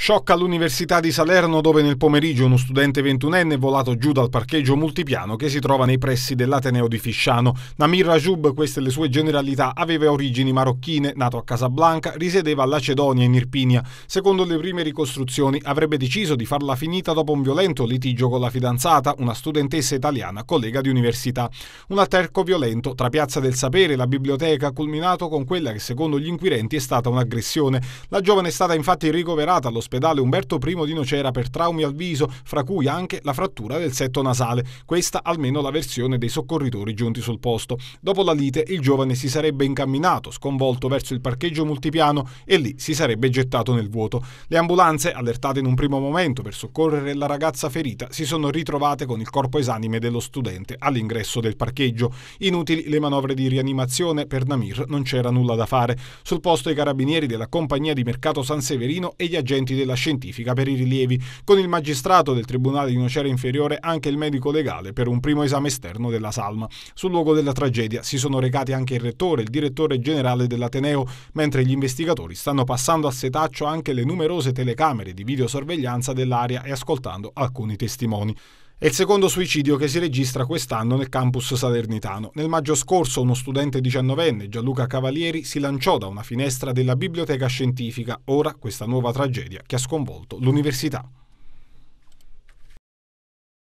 Sciocca all'Università di Salerno dove nel pomeriggio uno studente ventunenne è volato giù dal parcheggio multipiano che si trova nei pressi dell'Ateneo di Fisciano. Namir Rajoub, queste le sue generalità, aveva origini marocchine, nato a Casablanca, risiedeva a Lacedonia in Irpinia. Secondo le prime ricostruzioni avrebbe deciso di farla finita dopo un violento litigio con la fidanzata, una studentessa italiana collega di università. Un alterco violento tra Piazza del Sapere e la biblioteca culminato con quella che secondo gli inquirenti è stata un'aggressione. La giovane è stata infatti ricoverata all'ospedale all'ospedale Umberto I di Nocera per traumi al viso, fra cui anche la frattura del setto nasale, questa almeno la versione dei soccorritori giunti sul posto. Dopo la lite il giovane si sarebbe incamminato, sconvolto verso il parcheggio multipiano e lì si sarebbe gettato nel vuoto. Le ambulanze, allertate in un primo momento per soccorrere la ragazza ferita, si sono ritrovate con il corpo esanime dello studente all'ingresso del parcheggio. Inutili le manovre di rianimazione, per Namir non c'era nulla da fare. Sul posto i carabinieri della compagnia di mercato San Severino e gli agenti della scientifica per i rilievi, con il magistrato del Tribunale di Nocera Inferiore anche il medico legale per un primo esame esterno della salma. Sul luogo della tragedia si sono recati anche il rettore e il direttore generale dell'Ateneo, mentre gli investigatori stanno passando a setaccio anche le numerose telecamere di videosorveglianza dell'area e ascoltando alcuni testimoni. È il secondo suicidio che si registra quest'anno nel campus salernitano. Nel maggio scorso uno studente diciannovenne, Gianluca Cavalieri, si lanciò da una finestra della biblioteca scientifica, ora questa nuova tragedia che ha sconvolto l'università.